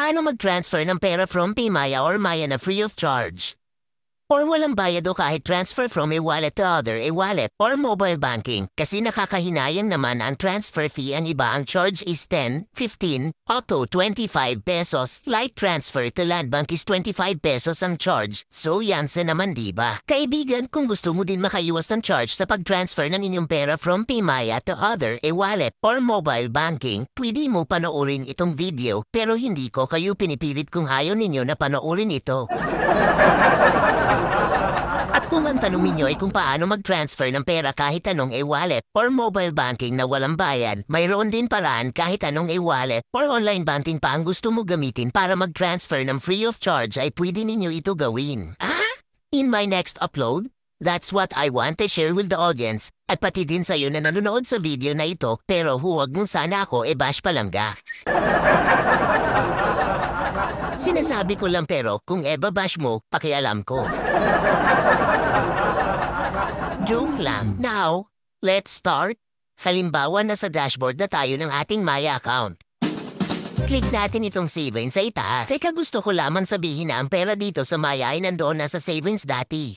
paano mag-transfer ng pera from PayMaya or Maya na free of charge? or walang bayad o kahit transfer from a wallet to other a wallet or mobile banking kasi nakakahinayang naman ang transfer fee ang iba ang charge is 10, 15, to 25 pesos, light transfer to land bank is 25 pesos ang charge. So yan sa naman diba? Kaibigan, kung gusto mo din makaiwas ng charge sa pag-transfer ng inyong pera from Pimaya to other a wallet or mobile banking, pwede mo panoorin itong video pero hindi ko kayo pinipilit kung ayaw ninyo na panoorin ito. At kung ang tanong ninyo ay kung paano mag-transfer ng pera kahit anong e-wallet or mobile banking na walang bayad, mayroon din paraan kahit anong e-wallet or online banking pa ang gusto mo gamitin para mag-transfer ng free of charge ay pwede ninyo ito gawin. Ah? In my next upload, That's what I want to share with the audience at pati din sa iyo na nanonood sa video na ito pero huwag mong sana ako e-bash palangga. Sinasabi ko lang pero kung e bash mo, pakialam ko. Joke lang. Now, let's start. Halimbawa, na sa dashboard na tayo ng ating Maya account. Click natin itong savings sa itaas. Teka gusto ko lamang sabihin na ang pera dito sa Maya ay nandoon na sa savings dati.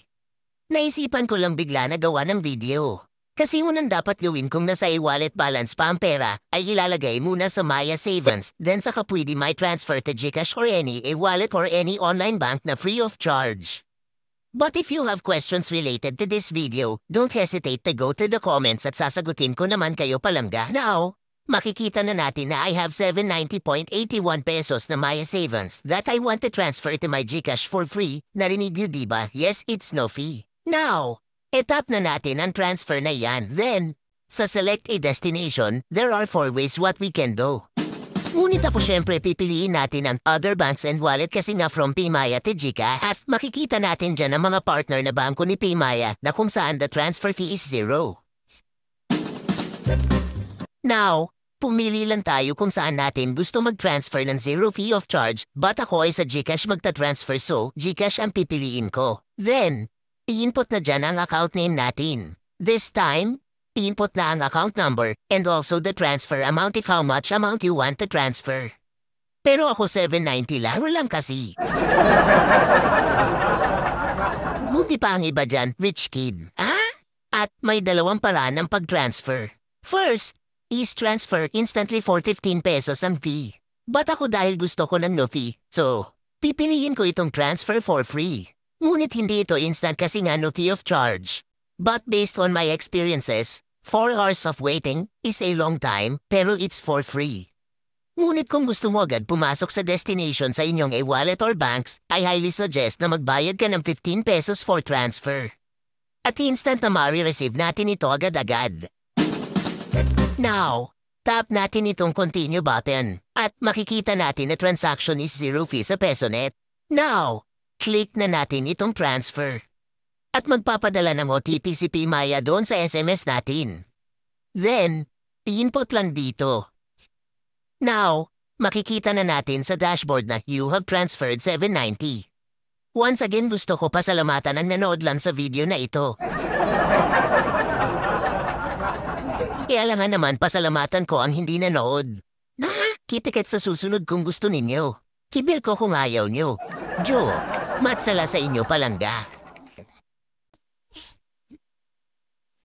Naisipan ko lang bigla na gawa ng video. Kasi unang dapat gawin kung nasa e-wallet balance pa ang pera ay ilalagay muna sa Maya Savings, then sa kapwede may transfer to Gcash or any e-wallet or any online bank na free of charge. But if you have questions related to this video, don't hesitate to go to the comments at sasagutin ko naman kayo palangga. Now, makikita na natin na I have 790.81 pesos na Maya Savings that I want to transfer to my Gcash for free. Narinig niyo diba? Yes, it's no fee. Now, Etap na natin ang transfer na yan. Then, sa select a destination, there are four ways what we can do. Ngunit ako syempre pipiliin natin ang other banks and wallet kasi nga from Pimaya at Gcash at makikita natin dyan ang mga partner na bangko ni Pimaya na kung saan the transfer fee is zero. Now, pumili lang tayo kung saan natin gusto mag-transfer ng zero fee of charge but ako ay sa Gcash magta-transfer so Gcash ang pipiliin ko. Then, input na dyan ang account name natin. This time, input na ang account number and also the transfer amount if how much amount you want to transfer. Pero ako 790 laro lang kasi. Buti pa ang iba dyan, rich kid. Ah? At may dalawang paraan ng pag-transfer. First, is transfer instantly for 15 pesos ang fee. But ako dahil gusto ko ng no fee, so pipiliin ko itong transfer for free. Ngunit hindi ito instant kasi nga no fee of charge. But based on my experiences, 4 hours of waiting is a long time pero it's for free. Ngunit kung gusto mo agad pumasok sa destination sa inyong e-wallet or banks, I highly suggest na magbayad ka ng 15 pesos for transfer. At instant na ma-receive natin ito agad-agad. Now, tap natin itong continue button at makikita natin na transaction is zero fee sa PesoNet. Now, click na natin itong transfer. At magpapadala ng OTP si Pimaya doon sa SMS natin. Then, i-input lang dito. Now, makikita na natin sa dashboard na you have transferred 790. Once again gusto ko pasalamatan ang nanood lang sa video na ito. Kaya lang naman pasalamatan ko ang hindi nanood. Nakakitiket sa susunod kung gusto ninyo. Kibil ko kung ayaw nyo. Joke. Matsala sa inyo, palangga.